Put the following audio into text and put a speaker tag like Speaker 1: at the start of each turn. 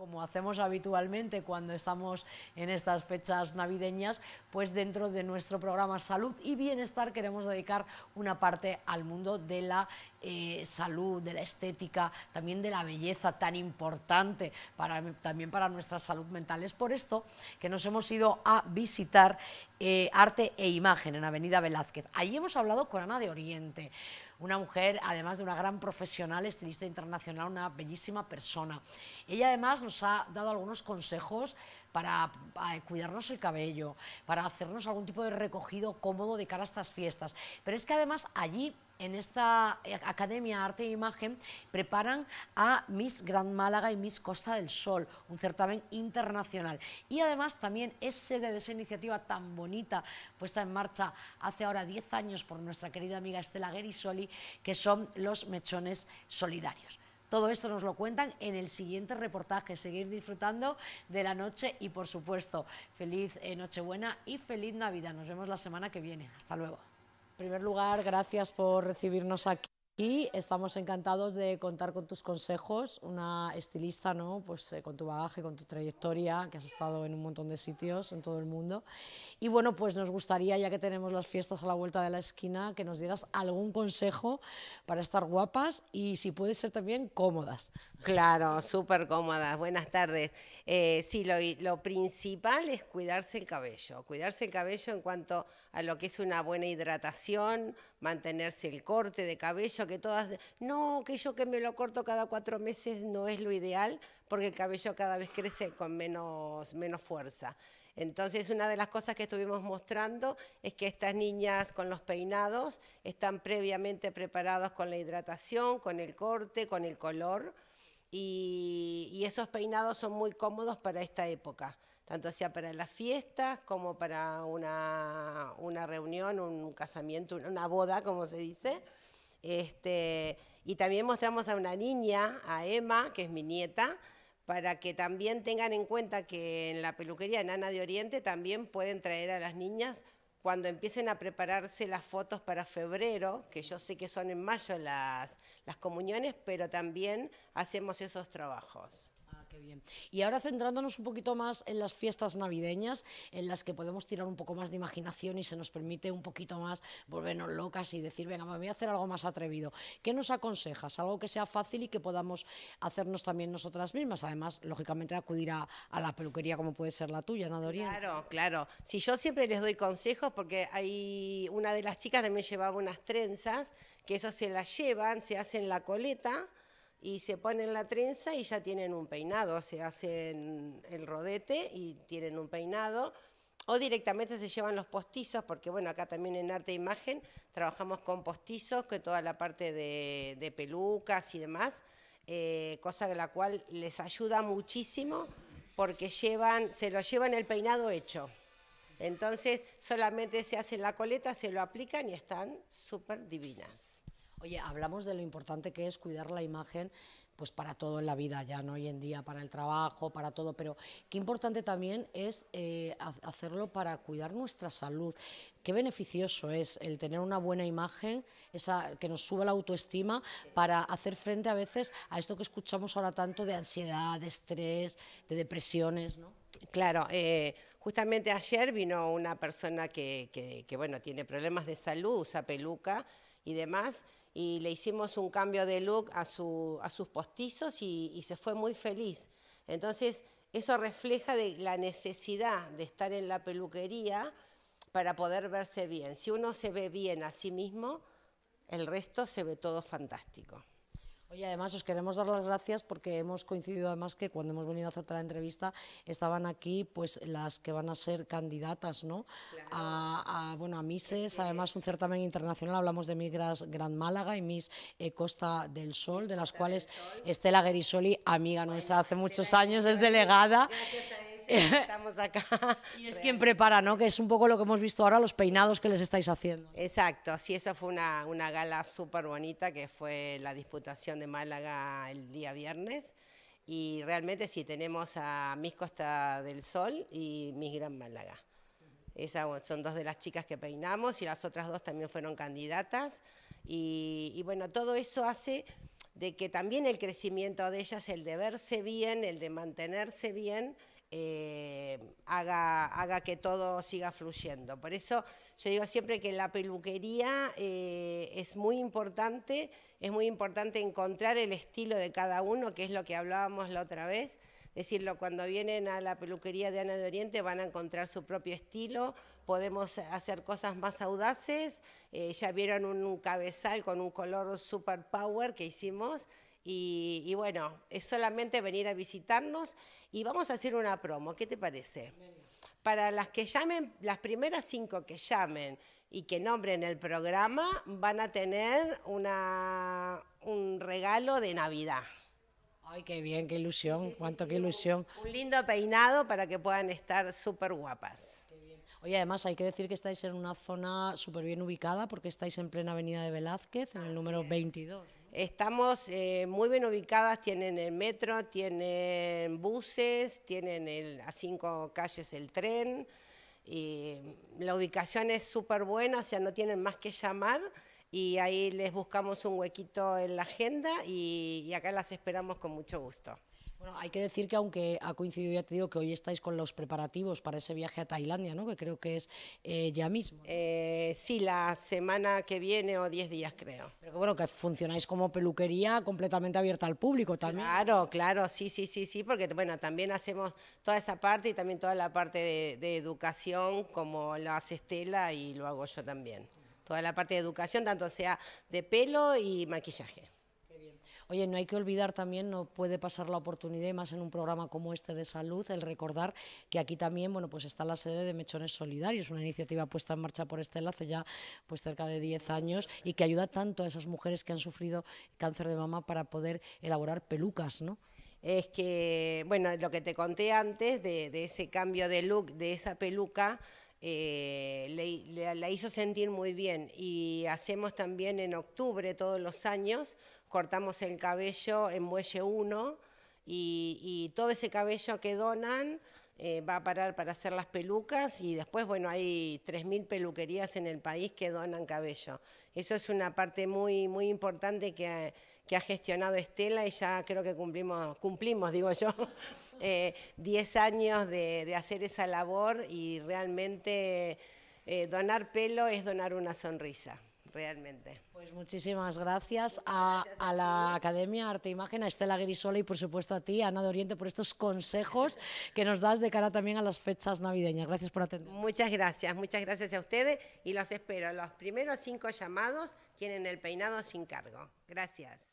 Speaker 1: como hacemos habitualmente cuando estamos en estas fechas navideñas, pues dentro de nuestro programa Salud y Bienestar queremos dedicar una parte al mundo de la eh, salud, de la estética, también de la belleza tan importante para, también para nuestra salud mental. Es por esto que nos hemos ido a visitar eh, Arte e Imagen en Avenida Velázquez. Allí hemos hablado con Ana de Oriente una mujer, además de una gran profesional, estilista internacional, una bellísima persona. Ella además nos ha dado algunos consejos para eh, cuidarnos el cabello, para hacernos algún tipo de recogido cómodo de cara a estas fiestas. Pero es que además allí en esta eh, Academia Arte e Imagen preparan a Miss Gran Málaga y Miss Costa del Sol, un certamen internacional. Y además también es sede de esa iniciativa tan bonita puesta en marcha hace ahora 10 años por nuestra querida amiga Estela Gerisoli, que son los mechones solidarios. Todo esto nos lo cuentan en el siguiente reportaje. Seguir disfrutando de la noche y, por supuesto, feliz eh, Nochebuena y feliz Navidad. Nos vemos la semana que viene. Hasta luego. En primer lugar, gracias por recibirnos aquí y estamos encantados de contar con tus consejos, una estilista, ¿no? Pues eh, con tu bagaje, con tu trayectoria, que has estado en un montón de sitios en todo el mundo. Y bueno, pues nos gustaría, ya que tenemos las fiestas a la vuelta de la esquina, que nos dieras algún consejo para estar guapas y si puede ser también cómodas.
Speaker 2: Claro, súper cómodas. Buenas tardes. Eh, sí, lo, lo principal es cuidarse el cabello, cuidarse el cabello en cuanto a lo que es una buena hidratación, mantenerse el corte de cabello, que todas, no, que yo que me lo corto cada cuatro meses no es lo ideal, porque el cabello cada vez crece con menos, menos fuerza. Entonces, una de las cosas que estuvimos mostrando es que estas niñas con los peinados están previamente preparados con la hidratación, con el corte, con el color, y esos peinados son muy cómodos para esta época tanto sea para las fiestas como para una, reunión, un casamiento, una boda, como se dice. Este, y también mostramos a una niña, a Emma, que es mi nieta, para que también tengan en cuenta que en la peluquería en de Oriente también pueden traer a las niñas cuando empiecen a prepararse las fotos para febrero, que yo sé que son en mayo las, las comuniones, pero también hacemos esos trabajos
Speaker 1: bien. Y ahora centrándonos un poquito más en las fiestas navideñas, en las que podemos tirar un poco más de imaginación y se nos permite un poquito más volvernos locas y decir, venga, me voy a hacer algo más atrevido. ¿Qué nos aconsejas? Algo que sea fácil y que podamos hacernos también nosotras mismas. Además,
Speaker 2: lógicamente, acudir a, la peluquería como puede ser la tuya, ¿no, claro, claro. Si yo siempre les doy consejos, porque hay una de las chicas me llevaba unas trenzas, que eso se las llevan, se hacen la coleta y se ponen la trenza y ya tienen un peinado, se hacen el rodete y tienen un peinado, o directamente se llevan los postizos, porque bueno, acá también en arte e imagen trabajamos con postizos, que toda la parte de, pelucas y demás, eh, cosa de la cual les ayuda muchísimo porque llevan, se lo llevan el peinado hecho. Entonces solamente se hacen la coleta, se lo aplican y están súper divinas. Oye,
Speaker 1: hablamos de lo importante que es cuidar la imagen pues para todo en la vida ya, ¿no? Hoy en día, para el trabajo, para todo, pero qué importante también es eh, hacerlo para cuidar nuestra salud. Qué beneficioso es el tener una buena imagen, que nos suba la autoestima para hacer frente a veces a esto que escuchamos ahora tanto de ansiedad, de estrés, de depresiones, ¿no?
Speaker 2: Claro, eh, justamente ayer vino una persona que, que, bueno, tiene problemas de salud, usa peluca y demás, y le hicimos un cambio de look a, su, a sus postizos y, se fue muy feliz. Entonces, eso refleja la necesidad de estar en la peluquería para poder verse bien. Si uno se ve bien a sí mismo, el resto se ve todo fantástico.
Speaker 1: Oye, además os queremos dar las gracias porque hemos coincidido además que cuando hemos venido a hacer la entrevista estaban aquí pues las que van a ser candidatas, ¿no? A, bueno, a Mises, además un certamen internacional, hablamos de Migras Gran Málaga y Miss eh, Costa del Sol, de las cuales Estela Gerisoli, amiga nuestra hace muchos años, es delegada.
Speaker 2: estamos
Speaker 1: acá. Y es quien prepara, ¿no? Que es un poco lo que hemos visto ahora, los peinados que les estáis haciendo.
Speaker 2: Exacto, sí, esa fue una, gala súper bonita que fue la Disputación de Málaga el día viernes. Y realmente sí, tenemos a Miss Costa del Sol y Miss Gran Málaga. Esas son dos de las chicas que peinamos y las otras dos también fueron candidatas. y, bueno, todo eso hace de que también el crecimiento de ellas, el de verse bien, el de mantenerse bien, eh, haga, que todo siga fluyendo. Por eso yo digo siempre que la peluquería eh, es muy importante, es muy importante encontrar el estilo de cada uno, que es lo que hablábamos la otra vez. Decirlo, cuando vienen a la peluquería de Ana de Oriente van a encontrar su propio estilo, podemos hacer cosas más audaces. Eh, ya vieron un cabezal con un color super power que hicimos. Y, bueno, es solamente venir a visitarnos y vamos a hacer una promo, ¿qué te parece? Para las que llamen, las primeras cinco que llamen y que nombren el programa, van a tener una, un regalo de Navidad. Ay, qué bien, qué ilusión, cuánto qué ilusión. Un, lindo peinado para que puedan estar súper guapas. Oye, además hay que
Speaker 1: decir que estáis en una zona súper bien ubicada porque estáis en plena avenida de Velázquez, en el número 22.
Speaker 2: Estamos eh, muy bien ubicadas, tienen el metro, tienen buses, tienen a cinco calles el tren, y la ubicación es súper buena, o sea, no tienen más que llamar y ahí les buscamos un huequito en la agenda y, acá las esperamos con mucho gusto. Bueno, hay que decir que
Speaker 1: aunque ha coincidido, ya te digo, que hoy estáis con los preparativos para ese viaje a Tailandia, ¿no? Que creo que es eh,
Speaker 2: ya mismo. Eh, sí, la semana que viene o 10 días, creo.
Speaker 1: Pero bueno, que funcionáis como peluquería completamente abierta al público también.
Speaker 2: Claro, claro, sí, sí, sí, sí, porque bueno, también hacemos toda esa parte y también toda la parte de, de educación, como lo hace Estela y lo hago yo también toda la parte de educación, tanto sea de pelo y maquillaje. Oye, no hay que olvidar también, no puede pasar la oportunidad, y más en un programa
Speaker 1: como este de salud, el recordar que aquí también, bueno, pues está la sede de Mechones Solidarios, una iniciativa puesta en marcha por este hace ya pues cerca de 10 años y que ayuda tanto a esas mujeres que han sufrido cáncer de mama para poder elaborar pelucas, ¿no?
Speaker 2: Es que, bueno, lo que te conté antes de ese cambio de look, de esa peluca, eh, le, la hizo sentir muy bien. Y hacemos también en octubre todos los años, cortamos el cabello en Muelle 1 y, todo ese cabello que donan eh, va a parar para hacer las pelucas y después, bueno, hay 3.000 peluquerías en el país que donan cabello. Eso es una parte muy, muy importante que que ha gestionado Estela y ya creo que cumplimos, cumplimos digo yo, 10 eh, años de, hacer esa labor y realmente eh, donar pelo es donar una sonrisa realmente.
Speaker 1: Pues muchísimas gracias a, la Academia Arte e Imagen, a Estela Grisola y por supuesto a ti, Ana de Oriente, por estos consejos que nos das de cara también a las fechas navideñas. Gracias por atender.
Speaker 2: Muchas gracias, muchas gracias a ustedes y los espero. Los primeros cinco llamados tienen el peinado sin cargo. Gracias.